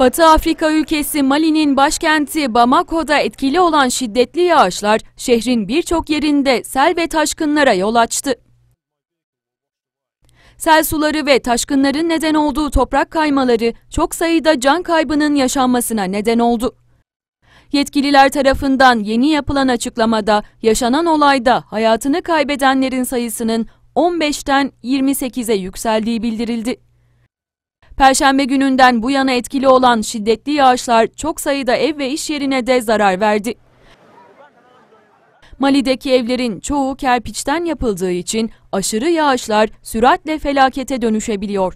Batı Afrika ülkesi Mali'nin başkenti Bamako'da etkili olan şiddetli yağışlar şehrin birçok yerinde sel ve taşkınlara yol açtı. Sel suları ve taşkınların neden olduğu toprak kaymaları çok sayıda can kaybının yaşanmasına neden oldu. Yetkililer tarafından yeni yapılan açıklamada yaşanan olayda hayatını kaybedenlerin sayısının 15'ten 28'e yükseldiği bildirildi. Perşembe gününden bu yana etkili olan şiddetli yağışlar çok sayıda ev ve iş yerine de zarar verdi. Mali'deki evlerin çoğu kerpiçten yapıldığı için aşırı yağışlar süratle felakete dönüşebiliyor.